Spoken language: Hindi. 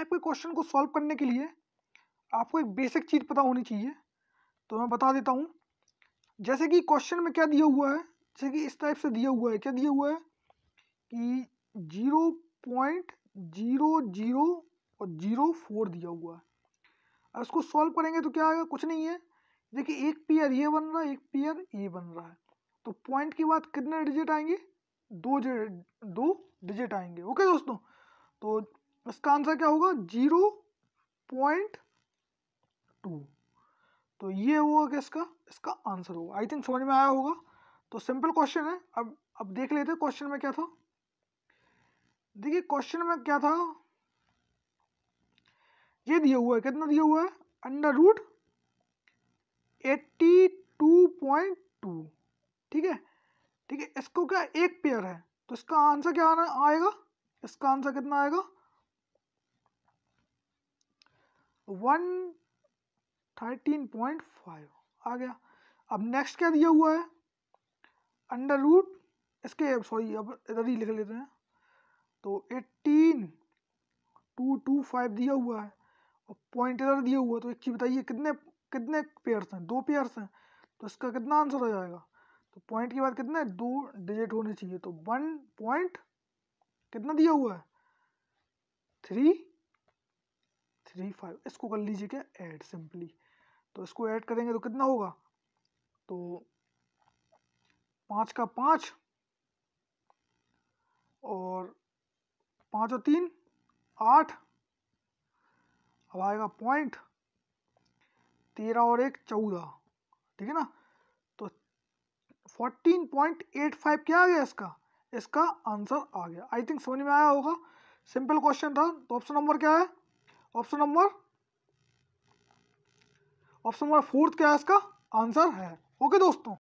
टाइप के क्वेश्चन को सॉल्व करने के लिए आपको एक बेसिक चीज़ पता होनी चाहिए तो मैं बता देता हूँ जैसे कि क्वेश्चन में क्या दिया हुआ है जैसे कि इस टाइप से दिया हुआ है क्या दिया हुआ है कि जीरो पॉइंट जीरो जीरो और जीरो फोर दिया हुआ है अब इसको सॉल्व करेंगे तो क्या आएगा कुछ नहीं है देखिए एक पेयर ये बन रहा है एक पेयर ये बन रहा है तो पॉइंट की बात कितने डिजिट आएंगे दो दो डिजिट आएंगे ओके दोस्तों तो इसका आंसर क्या होगा जीरो पॉइंट टू तो ये हुआ किसका इसका आंसर होगा आई थिंक समझ में आया होगा तो सिंपल क्वेश्चन है अब अब देख लेते हैं क्वेश्चन में क्या था देखिए क्वेश्चन में क्या था ये दिया हुआ है कितना दिया हुआ है under root eighty two point two ठीक है ठीक है इसको क्या एक पेयर है तो इसका आंसर क्या आना आएगा इसका आंसर कितना आएगा वन थर्टीन पॉइंट फाइव आ गया अब नेक्स्ट क्या दिया हुआ है अंडर रूट इसके सॉरी अब इधर ही लिख लेते हैं तो एट्टीन टू टू फाइव दिया हुआ है और पॉइंट इधर दिया हुआ है तो एक चीज़ बताइए कितने कितने पेयर्स हैं दो पेयर्स हैं तो इसका कितना आंसर हो जाएगा तो पॉइंट के बाद कितने दो डिजिट होने चाहिए तो वन पॉइंट कितना दिया हुआ है थ्री थ्री फाइव इसको कर लीजिए क्या ऐड सिंपली तो इसको ऐड करेंगे तो कितना होगा तो पाँच का पाँच और पाँच और तीन आठ अब आएगा पॉइंट तेरह और एक चौदह ठीक है ना तो फोर्टीन पॉइंट एट फाइव क्या आ गया इसका इसका आंसर आ गया आई थिंक समझ में आया होगा सिंपल क्वेश्चन था तो ऑप्शन नंबर क्या है option number option number fourth क्या है इसका आंसर है ओके दोस्तों